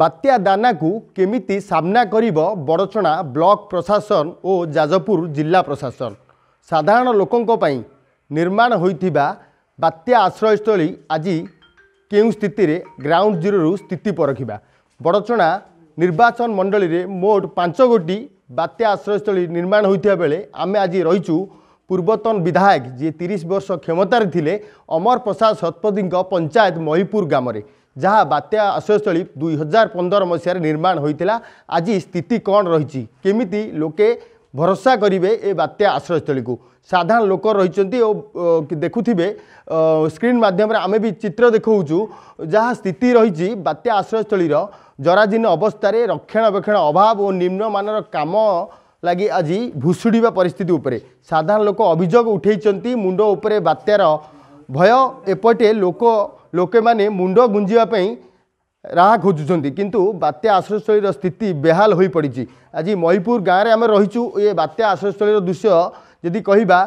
ବାତ୍ୟା ଦାନାକୁ କେମିତି ସାମ୍ନା କରିବ ବଡ଼ଚଣା ବ୍ଲକ ପ୍ରଶାସନ ଓ ଯାଜପୁର ଜିଲ୍ଲା ପ୍ରଶାସନ ସାଧାରଣ ଲୋକଙ୍କ ପାଇଁ ନିର୍ମାଣ ହୋଇଥିବା ବାତ୍ୟା ଆଶ୍ରୟସ୍ଥଳୀ ଆଜି କେଉଁ ସ୍ଥିତିରେ ଗ୍ରାଉଣ୍ଡ ଜିରୋରୁ ସ୍ଥିତି ପରଖିବା ବଡ଼ଚଣା ନିର୍ବାଚନ ମଣ୍ଡଳୀରେ ମୋଟ ପାଞ୍ଚ ଗୋଟି ବାତ୍ୟା ଆଶ୍ରୟସ୍ଥଳୀ ନିର୍ମାଣ ହୋଇଥିବା ବେଳେ ଆମେ ଆଜି ରହିଛୁ ପୂର୍ବତନ ବିଧାୟକ ଯିଏ ତିରିଶ ବର୍ଷ କ୍ଷମତାରେ ଥିଲେ ଅମର ପ୍ରସାଦ ଶତପଥୀଙ୍କ ପଞ୍ଚାୟତ ମହିପୁର ଗ୍ରାମରେ ଯାହା ବାତ୍ୟା ଆଶ୍ରୟସ୍ଥଳୀ ଦୁଇ ହଜାର ପନ୍ଦର ମସିହାରେ ନିର୍ମାଣ ହୋଇଥିଲା ଆଜି ସ୍ଥିତି କ'ଣ ରହିଛି କେମିତି ଲୋକେ ଭରସା କରିବେ ଏ ବାତ୍ୟା ଆଶ୍ରୟସ୍ଥଳୀକୁ ସାଧାରଣ ଲୋକ ରହିଛନ୍ତି ଓ ଦେଖୁଥିବେ ସ୍କ୍ରିନ୍ ମାଧ୍ୟମରେ ଆମେ ବି ଚିତ୍ର ଦେଖାଉଛୁ ଯାହା ସ୍ଥିତି ରହିଛି ବାତ୍ୟା ଆଶ୍ରୟସ୍ଥଳୀର ଜରାଜୀର୍ଣ୍ଣ ଅବସ୍ଥାରେ ରକ୍ଷଣାବେକ୍ଷଣ ଅଭାବ ଓ ନିମ୍ନମାନର କାମ ଲାଗି ଆଜି ଭୁଷୁଡ଼ିବା ପରିସ୍ଥିତି ଉପରେ ସାଧାରଣ ଲୋକ ଅଭିଯୋଗ ଉଠାଇଛନ୍ତି ମୁଣ୍ଡ ଉପରେ ବାତ୍ୟାର ଭୟ ଏପଟେ ଲୋକ ଲୋକେ ମାନେ ମୁଣ୍ଡ ଗୁଞ୍ଜିବା ପାଇଁ ରାହା ଖୋଜୁଛନ୍ତି କିନ୍ତୁ ବାତ୍ୟା ଆଶ୍ରୟସ୍ଥଳୀର ସ୍ଥିତି ବେହାଲ ହୋଇପଡ଼ିଛି ଆଜି ମୟପୁର ଗାଁରେ ଆମେ ରହିଛୁ ଏ ବାତ୍ୟା ଆଶ୍ରୟସ୍ଥଳୀର ଦୃଶ୍ୟ ଯଦି କହିବା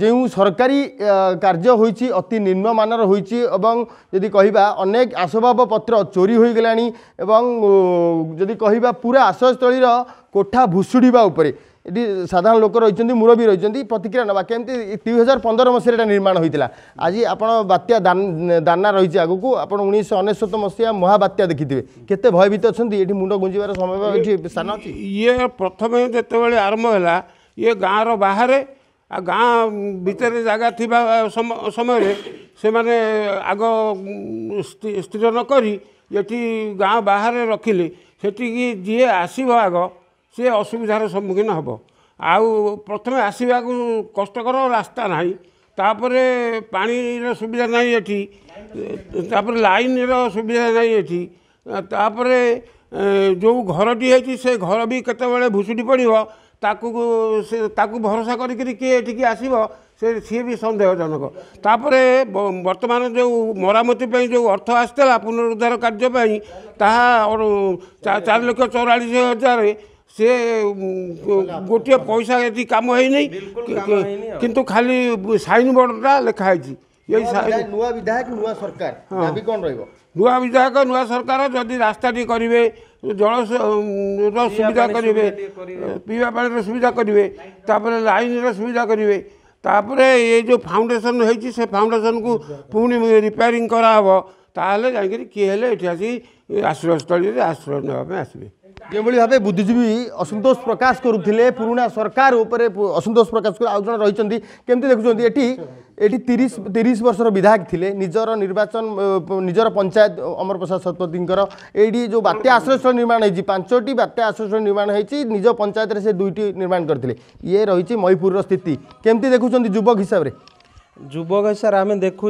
ଯେଉଁ ସରକାରୀ କାର୍ଯ୍ୟ ହୋଇଛି ଅତି ନିମ୍ନମାନର ହୋଇଛି ଏବଂ ଯଦି କହିବା ଅନେକ ଆସବାବପତ୍ର ଚୋରି ହୋଇଗଲାଣି ଏବଂ ଯଦି କହିବା ପୁରା ଆଶ୍ରୟସ୍ଥଳୀର କୋଠା ଭୁଷୁଡ଼ିବା ଉପରେ ଏଠି ସାଧାରଣ ଲୋକ ରହିଛନ୍ତି ମୂଳ ବି ରହିଛନ୍ତି ପ୍ରତିକ୍ରିୟା ନେବା କେମିତି ଦୁଇ ହଜାର ପନ୍ଦର ମସିହାରେ ଏଇଟା ନିର୍ମାଣ ହୋଇଥିଲା ଆଜି ଆପଣ ବାତ୍ୟା ଦାନା ରହିଛି ଆଗକୁ ଆପଣ ଉଣେଇଶହ ଅନେଶ୍ୱତ ମସିହା ମହାବାତ୍ୟା ଦେଖିଥିବେ କେତେ ଭୟଭୀତ ଅଛନ୍ତି ଏଠି ମୁଣ୍ଡ ଗୁଞ୍ଜିବାର ସମୟ ଏଠି ସ୍ଥାନ ଅଛି ଇଏ ପ୍ରଥମେ ଯେତେବେଳେ ଆରମ୍ଭ ହେଲା ଇଏ ଗାଁର ବାହାରେ ଆଉ ଗାଁ ଭିତରେ ଜାଗା ଥିବା ସମୟରେ ସେମାନେ ଆଗ ସ୍ଥିର ନ କରି ଏଠି ଗାଁ ବାହାରେ ରଖିଲେ ସେଠିକି ଯିଏ ଆସିବ ଆଗ সে ଅସୁବିଧାର ସମ୍ମୁଖୀନ ହେବ ଆଉ ପ୍ରଥମେ ଆସିବାକୁ କଷ୍ଟକର ରାସ୍ତା ନାହିଁ ତାପରେ ପାଣିର ସୁବିଧା ନାହିଁ ଏଠି ତାପରେ ଲାଇନ୍ର ସୁବିଧା ନାହିଁ ଏଠି ତାପରେ ଯେଉଁ ଘରଟି ହେଇଛି ସେ ଘର ବି କେତେବେଳେ ଭୁଷୁଡ଼ି ପଡ଼ିବ ତାକୁ ସେ ତାକୁ ଭରସା କରିକିରି କିଏ ଏଠିକି ଆସିବ ସେ ସିଏ ବି ସନ୍ଦେହଜନକ ତାପରେ ବର୍ତ୍ତମାନ ଯେଉଁ ମରାମତି ପାଇଁ ଯେଉଁ ଅର୍ଥ ଆସିଥିଲା ପୁନରୁଦ୍ଧାର କାର୍ଯ୍ୟ ପାଇଁ ତାହା ଚାରି ଲକ୍ଷ ଚଉରାଳିଶ ହଜାର से गोटे पैसा यदि कम है कि खाली सैन बोर्ड लिखाई नुआ विधायक नुआ सरकार जदि रास्ता टी करे जल सुविधा करेंगे पीवा पाने सुविधा करेंगे लाइन रुविधा करेंगे तापर ये जो फाउंडेसन हो फाउंडेसन को पुणी रिपेयरिंग कराव ताल जाए किए हेल्ले आश्रयस्थल आश्रय ना आसवे के भयो भावे बुद्धिजीवी असंतोष प्रकाश गरुले पूर्ण सरकार उयो असन्तोष प्रकाश आउँदै केस वर्ष विधायक निजर निर्वाचन निजर पंचायत अमर प्रसाद शतपथी एटि जो बात्या आश्रयस्थ निर्माण पाँच टी बात्याश्रयस्थल निर्माण निज पञ्चायतले से दुई निर्माण ये महिपुर र स्थिति केमि देखुन्छ जुवक हिसाबले जुवक हिसाबले आमे देखु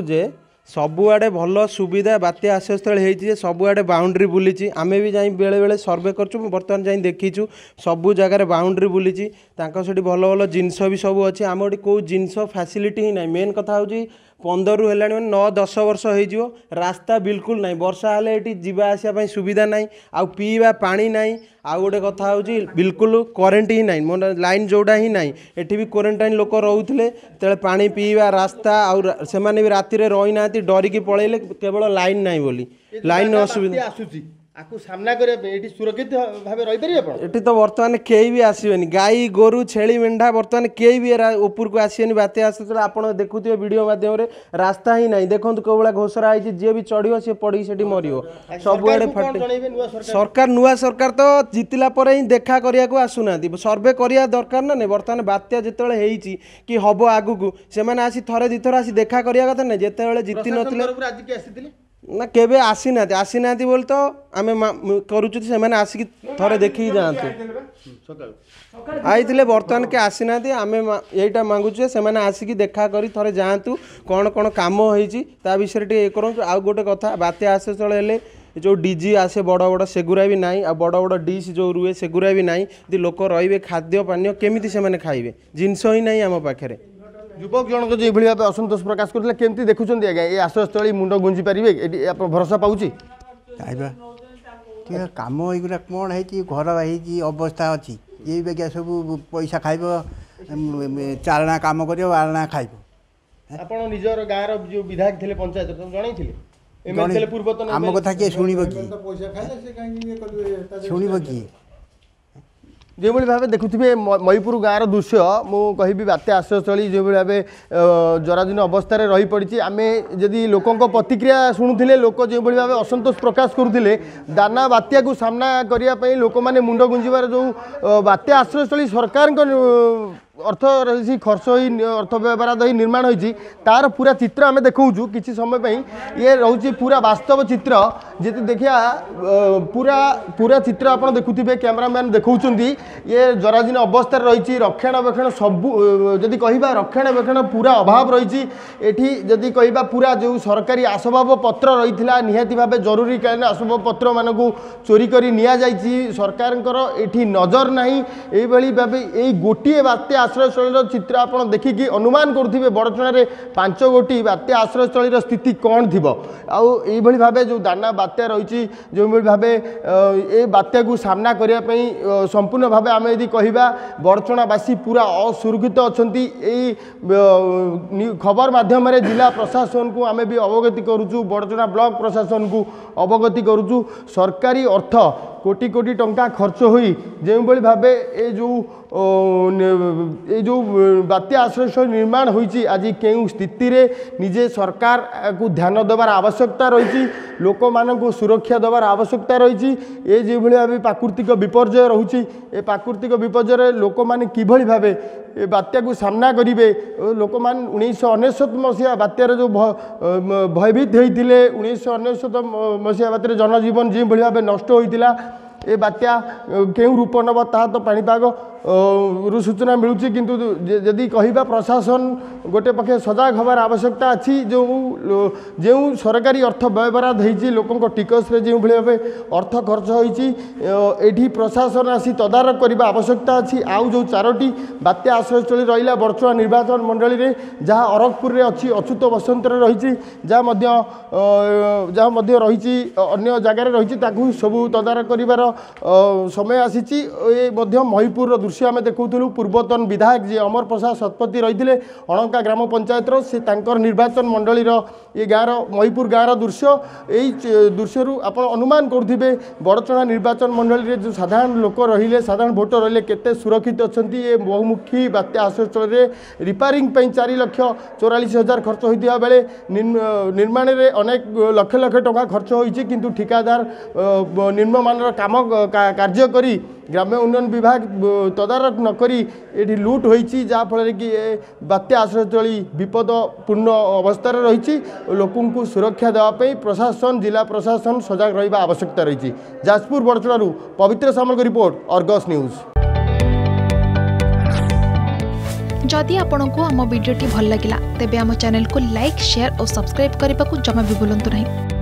ସବୁଆଡ଼େ ଭଲ ସୁବିଧା ବାତ୍ୟା ଆଶ୍ରୟସ୍ଥଳୀ ହେଇଛି ଯେ ସବୁଆଡ଼େ ବାଉଣ୍ଡ୍ରି ବୁଲିଛି ଆମେ ବି ଯାଇ ବେଳେବେଳେ ସର୍ଭେ କରୁଛୁ ମୁଁ ବର୍ତ୍ତମାନ ଯାଇ ଦେଖିଛୁ ସବୁ ଜାଗାରେ ବାଉଣ୍ଡ୍ରି ବୁଲିଛି ତାଙ୍କ ସେଠି ଭଲ ଭଲ ଜିନିଷ ବି ସବୁ ଅଛି ଆମ ଏଠି କେଉଁ ଜିନିଷ ଫ୍ୟାସିଲିଟି ହିଁ ନାହିଁ ମେନ୍ କଥା ହେଉଛି ପନ୍ଦରରୁ ହେଲାଣି ମାନେ ନଅ ଦଶ ବର୍ଷ ହେଇଯିବ ରାସ୍ତା ବିଲକୁଲ ନାହିଁ ବର୍ଷା ହେଲେ ଏଠି ଯିବା ଆସିବା ପାଇଁ ସୁବିଧା ନାହିଁ ଆଉ ପିଇବା ପାଣି ନାହିଁ ଆଉ ଗୋଟେ କଥା ହେଉଛି ବିଲକୁଲ କରେଣ୍ଟ ହିଁ ନାହିଁ ମୋ ଲାଇନ୍ ଯେଉଁଟା ହିଁ ନାହିଁ ଏଠି ବି କ୍ୱାରେଣ୍ଟାଇନ୍ ଲୋକ ରହୁଥିଲେ ତେଣୁ ପାଣି ପିଇବା ରାସ୍ତା ଆଉ ସେମାନେ ବି ରାତିରେ ରହିନାହାନ୍ତି ଡରିକି ପଳେଇଲେ କେବଳ ଲାଇନ୍ ନାହିଁ ବୋଲି ଲାଇନ୍ ଅସୁବିଧା ଆସୁଛି আকু সামনা করিয়া এটি সুরক্ষিত ভাবে রহিপারিবে আপন এটি তো বর্তমানে কেই বি আসিবেনি গাই গরু ছেলি মেন্ঢা বর্তমানে কেই বি এরা উপরকু আসিবেনি বাতে আসুতলে আপন দেখুতিবে ভিডিও মাধ্যমে রাস্তা হি নাই দেখন্তু কোবলা ঘোষরা হইছি যে বি চড়িও সে পড়ি সেটি মরিও সবুয়াড়ে ফাটে সরকার নুয়া সরকার তো জিতিলা পরে হি দেখা করিয়াকু আসুনাহান্তি সর্ভে করিয়া দরকার না নে বর্তমানে বাত্যা যেতবেলে হেইছি কি হব আগুকু সেমানে আসি থরে দিথর আসি দেখা করিয়া কথা না যেতবেলে জিতি নথিলে আজকে আসিতিলে ନା କେବେ ଆସିନାହାନ୍ତି ଆସିନାହାନ୍ତି ବୋଲି ତ ଆମେ କରୁଛୁ ସେମାନେ ଆସିକି ଥରେ ଦେଖିକି ଯାଆନ୍ତୁ ଆଇଥିଲେ ବର୍ତ୍ତମାନ କି ଆସିନାହାନ୍ତି ଆମେ ଏଇଟା ମାଗୁଛୁ ଯେ ସେମାନେ ଆସିକି ଦେଖା କରି ଥରେ ଯାଆନ୍ତୁ କ'ଣ କ'ଣ କାମ ହେଇଛି ତା ବିଷୟରେ ଟିକେ ଇଏ କରନ୍ତୁ ଆଉ ଗୋଟେ କଥା ବାତ୍ୟା ଆଶ୍ରୟସ୍ଥଳ ହେଲେ ଯେଉଁ ଡିଜି ଆସେ ବଡ଼ ବଡ଼ ସେଗୁରା ବି ନାହିଁ ଆଉ ବଡ଼ ବଡ଼ ଡିସ୍ ଯେଉଁ ରୁହେ ସେଗୁରା ବି ନାହିଁ ଯଦି ଲୋକ ରହିବେ ଖାଦ୍ୟ ପାନୀୟ କେମିତି ସେମାନେ ଖାଇବେ ଜିନିଷ ହିଁ ନାହିଁ ଆମ ପାଖରେ যুবক জনক যে এইভাবে ভাবে অসন্তোষ প্রকাশ করলে কেমতি দেখুছেন আজ্ঞা এই আশ্রয়স্থলী মুন্ড গুঞ্জি পারিবে এটি আপনার ভরসা পাচ্ছি খাইবা ଟିକେ କାମ ଏଗୁଡ଼ା କ'ଣ ହେଇଛି ଘର ହେଇଛି ଅବସ୍ଥା ଅଛି ଏଇ ବାଗିଆ ସବୁ ପଇସା ଖାଇବ ଚାରଣା କାମ କରିବ ବାରଣା ଖାଇବ ଆପଣ ନିଜର ଗାଁର ଯେଉଁ ବିଧାୟକ ଥିଲେ ପଞ୍ଚାୟତ ଜଣେଇଥିଲେ ଆମ କଥା କିଏ ଶୁଣିବ କି ଶୁଣିବ କିଏ যেভাবে ভাবে দেখুবে ময়পুর গাঁর দৃশ্য মু কবি বাত্যা আশ্রয়স্থলী যেভাবে ভাবে জরাজীর্ণ অবস্থায় রহিপড়ছে আমি যদি লোক প্রতিক্রিয়া শুণুলে লোক যেভাবে ভাবে অসন্তোষ প্রকাশ করুলে দানা বাত্যা সামনা করা লোক মানে মুন্ড গুঞ্জবার যে বাত্যা আশ্রয়স্থলী সরকার অর্থ রয়েছে খরচ হয়ে অর্থ ব্যবহার হয়ে নির্মাণ হয়েছে তার পুরা চিত্র আমি দেখছু কিছু সময় ইয়ে রয়েছে পুরা বাস্তব চিত্র ଯଦି ଦେଖିବା ପୁରା ପୁରା ଚିତ୍ର ଆପଣ ଦେଖୁଥିବେ କ୍ୟାମେରାମ୍ୟାନ୍ ଦେଖାଉଛନ୍ତି ଇଏ ଜରାଜୀର୍ଣ୍ଣ ଅବସ୍ଥାରେ ରହିଛି ରକ୍ଷଣାବେକ୍ଷଣ ସବୁ ଯଦି କହିବା ରକ୍ଷଣାବେକ୍ଷଣ ପୁରା ଅଭାବ ରହିଛି ଏଠି ଯଦି କହିବା ପୁରା ଯେଉଁ ସରକାରୀ ଆସବାବପତ୍ର ରହିଥିଲା ନିହାତି ଭାବେ ଜରୁରୀକାଳୀନ ଆସବାବପତ୍ରମାନଙ୍କୁ ଚୋରି କରି ନିଆଯାଇଛି ସରକାରଙ୍କର ଏଠି ନଜର ନାହିଁ ଏଇଭଳି ଭାବେ ଏଇ ଗୋଟିଏ ବାତ୍ୟା ଆଶ୍ରୟସ୍ଥଳୀର ଚିତ୍ର ଆପଣ ଦେଖିକି ଅନୁମାନ କରୁଥିବେ ବଡ଼ଚଣାରେ ପାଞ୍ଚ ଗୋଟି ବାତ୍ୟା ଆଶ୍ରୟସ୍ଥଳୀର ସ୍ଥିତି କ'ଣ ଥିବ ଆଉ ଏଇଭଳି ଭାବେ ଯେଉଁ ଦାନା বাত্যা রয়েছে যেভাবে ভাবে এই বাত্যাকে সামনা করা সম্পূর্ণ ভাবে আমি যদি কহা বড়চণাবাসী পুরা অসুরক্ষিত অনেক এই খবর মাধ্যমে জেলা প্রশাসনকু আমি বি অবগতি করুছু বড়চণা ব্লক প্রশাসনকু অবগতি করুছু সরকারি অর্থ কোটি কোটি টঙ্কা খরচ হয়ে যেভাবে এ যে এই ଯେଉଁ ବାତ୍ୟା ଆଶ୍ରୟସ୍ଥଳୀ ନିର୍ମାଣ ହୋଇଛି ଆଜି କେଉଁ ସ୍ଥିତିରେ ନିଜେ ସରକାରକୁ ଧ୍ୟାନ ଦେବାର ଆବଶ୍ୟକତା ରହିଛି ଲୋକମାନଙ୍କୁ ସୁରକ୍ଷା ଦେବାର ଆବଶ୍ୟକତା ରହିଛି ଏ ଯେଉଁଭଳି ଭାବେ ପ୍ରାକୃତିକ ବିପର୍ଯ୍ୟୟ ରହୁଛି ଏ ପ୍ରାକୃତିକ ବିପର୍ଯ୍ୟୟରେ ଲୋକମାନେ କିଭଳି ଭାବେ ଏ ବାତ୍ୟାକୁ ସାମ୍ନା କରିବେ ଲୋକମାନେ ଉଣେଇଶହ ଅନେଶ୍ୱତ ମସିହା ବାତ୍ୟାରେ ଯେଉଁ ଭୟଭୀତ ହୋଇଥିଲେ ଉଣେଇଶହ ଅନେଶ୍ୱତ ମସିହା ବାତ୍ୟାରେ ଜନଜୀବନ ଯେଉଁଭଳି ଭାବେ ନଷ୍ଟ ହୋଇଥିଲା ଏ ବାତ୍ୟା କେଉଁ ରୂପ ନେବ ତାହା ତ ପାଣିପାଗ ରୁ ସୂଚନା ମିଳୁଛି କିନ୍ତୁ ଯଦି କହିବା ପ୍ରଶାସନ ଗୋଟେ ପକ୍ଷେ ସଜାଗ ହେବାର ଆବଶ୍ୟକତା ଅଛି ଯେଉଁ ଯେଉଁ ସରକାରୀ ଅର୍ଥ ବ୍ୟୟବରାଦ ହୋଇଛି ଲୋକଙ୍କ ଟିକସରେ ଯେଉଁଭଳି ଭାବେ ଅର୍ଥ ଖର୍ଚ୍ଚ ହୋଇଛି ଏଠି ପ୍ରଶାସନ ଆସି ତଦାରଖ କରିବା ଆବଶ୍ୟକତା ଅଛି ଆଉ ଯେଉଁ ଚାରୋଟି ବାତ୍ୟା ଆଶ୍ରୟସ୍ଥଳୀ ରହିଲା ବର୍ତ୍ତମାନ ନିର୍ବାଚନ ମଣ୍ଡଳୀରେ ଯାହା ଅରଖପୁରରେ ଅଛି ଅଚ୍ୟୁତ ବସନ୍ତରେ ରହିଛି ଯାହା ମଧ୍ୟ ଯାହା ମଧ୍ୟ ରହିଛି ଅନ୍ୟ ଜାଗାରେ ରହିଛି ତାକୁ ସବୁ ତଦାରଖ କରିବାର ସମୟ ଆସିଛି ଏ ମଧ୍ୟ ମହିପୁରର ଦୃଶ୍ୟ ଦୃଶ୍ୟ ଆମେ ଦେଖାଉଥିଲୁ ପୂର୍ବତନ ବିଧାୟକ ଯିଏ ଅମର ପ୍ରସାଦ ଶତପଥୀ ରହିଥିଲେ ଅଣଙ୍କା ଗ୍ରାମ ପଞ୍ଚାୟତର ସେ ତାଙ୍କର ନିର୍ବାଚନ ମଣ୍ଡଳୀର ଏ ଗାଁର ମହିପୁର ଗାଁର ଦୃଶ୍ୟ ଏଇ ଦୃଶ୍ୟରୁ ଆପଣ ଅନୁମାନ କରୁଥିବେ ବଡ଼ଚଣା ନିର୍ବାଚନ ମଣ୍ଡଳୀରେ ଯେଉଁ ସାଧାରଣ ଲୋକ ରହିଲେ ସାଧାରଣ ଭୋଟର ରହିଲେ କେତେ ସୁରକ୍ଷିତ ଅଛନ୍ତି ଏ ବହୁମୁଖୀ ବାତ୍ୟା ଆଶ୍ରୟସ୍ଥଳରେ ରିପ୍ୟାରିଂ ପାଇଁ ଚାରି ଲକ୍ଷ ଚଉରାଳିଶ ହଜାର ଖର୍ଚ୍ଚ ହୋଇଥିବା ବେଳେ ନିର୍ମାଣରେ ଅନେକ ଲକ୍ଷ ଲକ୍ଷ ଟଙ୍କା ଖର୍ଚ୍ଚ ହୋଇଛି କିନ୍ତୁ ଠିକାଦାର ନିମ୍ନମାନର କାମ କାର୍ଯ୍ୟ କରି ग्राम्य उन्नयन विभाग तदारख नक ये लुट हो जहाँफल कि बात्या आश्रयस्थल विपदपूर्ण अवस्था रही लोक सुरक्षा देवाई प्रशासन जिला प्रशासन सजग रहा आवश्यकता रही जाजपुर बड़चड़ पवित्र सामल रिपोर्ट अर्गस न्यूज जदि आपंक आम भिड्टे भल लगा तेब चेल को लाइक सेयार और सब्सक्राइब करने को जमा भी भूलु ना